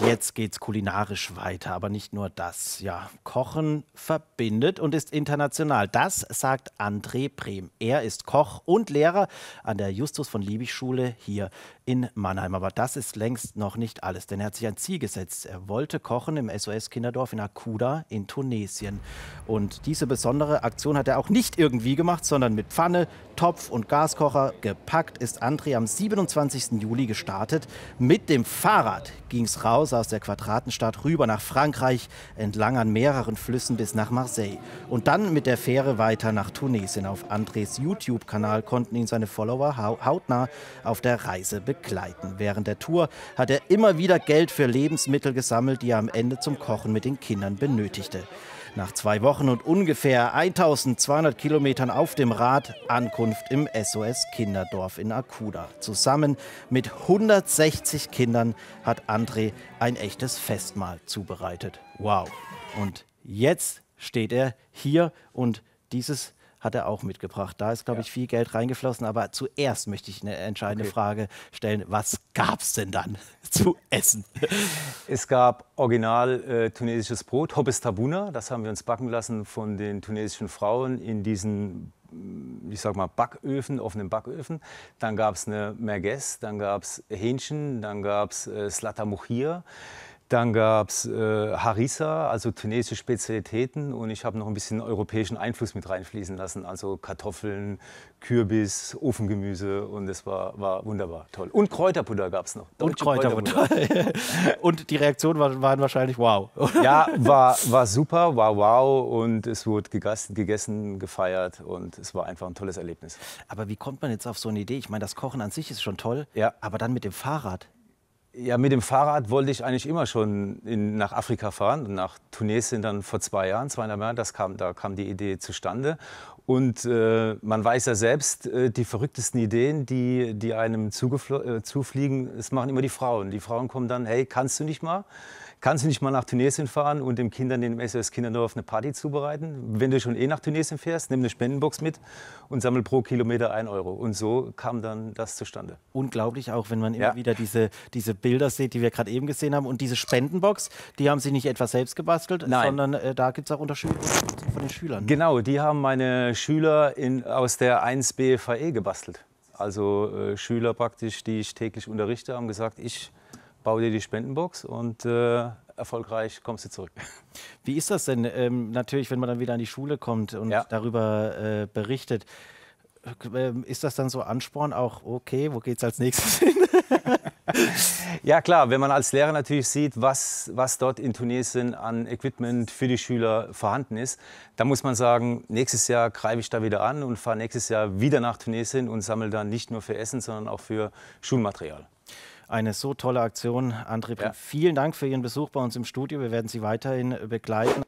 Jetzt geht's kulinarisch weiter, aber nicht nur das. Ja, Kochen verbindet und ist international. Das sagt André Brehm. Er ist Koch und Lehrer an der Justus von Liebig Schule hier in Mannheim. Aber das ist längst noch nicht alles, denn er hat sich ein Ziel gesetzt. Er wollte kochen im SOS-Kinderdorf in Akuda in Tunesien. Und diese besondere Aktion hat er auch nicht irgendwie gemacht, sondern mit Pfanne, Topf und Gaskocher gepackt ist André am 27. Juli gestartet. Mit dem Fahrrad ging es raus aus der Quadratenstadt rüber nach Frankreich, entlang an mehreren Flüssen bis nach Marseille. Und dann mit der Fähre weiter nach Tunesien. Auf Andres YouTube-Kanal konnten ihn seine Follower hautnah auf der Reise begleiten begleiten. Während der Tour hat er immer wieder Geld für Lebensmittel gesammelt, die er am Ende zum Kochen mit den Kindern benötigte. Nach zwei Wochen und ungefähr 1200 Kilometern auf dem Rad Ankunft im SOS Kinderdorf in Akuda. Zusammen mit 160 Kindern hat André ein echtes Festmahl zubereitet. Wow. Und jetzt steht er hier und dieses hat er auch mitgebracht. Da ist, glaube ja. ich, viel Geld reingeflossen. Aber zuerst möchte ich eine entscheidende okay. Frage stellen. Was gab es denn dann zu essen? Es gab original äh, tunesisches Brot, Hobbes Tabuna. Das haben wir uns backen lassen von den tunesischen Frauen in diesen ich sag mal, Backöfen, offenen Backöfen. Dann gab es eine Merguez, dann gab es Hähnchen, dann gab es äh, Slatamuchir. Dann gab es äh, Harissa, also tunesische Spezialitäten. Und ich habe noch ein bisschen europäischen Einfluss mit reinfließen lassen. Also Kartoffeln, Kürbis, Ofengemüse. Und das war, war wunderbar toll. Und Kräuterbutter gab es noch. Und Kräuterbutter. und die Reaktionen waren wahrscheinlich wow. Ja, war, war super, war wow. Und es wurde gegessen, gegessen, gefeiert. Und es war einfach ein tolles Erlebnis. Aber wie kommt man jetzt auf so eine Idee? Ich meine, das Kochen an sich ist schon toll. Ja. Aber dann mit dem Fahrrad. Ja, mit dem Fahrrad wollte ich eigentlich immer schon in, nach Afrika fahren. Nach Tunesien dann vor zwei Jahren, zweieinhalb Jahren, das kam, da kam die Idee zustande. Und äh, man weiß ja selbst, äh, die verrücktesten Ideen, die, die einem äh, zufliegen, das machen immer die Frauen. Die Frauen kommen dann, hey, kannst du nicht mal? Kannst du nicht mal nach Tunesien fahren und den Kindern in dem SOS Kinderdorf eine Party zubereiten? Wenn du schon eh nach Tunesien fährst, nimm eine Spendenbox mit und sammel pro Kilometer ein Euro. Und so kam dann das zustande. Unglaublich auch, wenn man immer ja. wieder diese, diese Bilder seht, die wir gerade eben gesehen haben. Und diese Spendenbox, die haben Sie nicht etwa selbst gebastelt, Nein. sondern äh, da gibt es auch Unterschiede von den Schülern. Ne? Genau, die haben meine Schüler in, aus der 1b VE gebastelt. Also äh, Schüler praktisch, die ich täglich unterrichte, haben gesagt, ich baue dir die Spendenbox und äh, erfolgreich kommst du zurück. Wie ist das denn ähm, natürlich, wenn man dann wieder an die Schule kommt und ja. darüber äh, berichtet? Äh, ist das dann so Ansporn auch, okay, wo geht es als nächstes hin? Ja klar, wenn man als Lehrer natürlich sieht, was, was dort in Tunesien an Equipment für die Schüler vorhanden ist, dann muss man sagen, nächstes Jahr greife ich da wieder an und fahre nächstes Jahr wieder nach Tunesien und sammle dann nicht nur für Essen, sondern auch für Schulmaterial. Eine so tolle Aktion, André. Ja. Vielen Dank für Ihren Besuch bei uns im Studio. Wir werden Sie weiterhin begleiten.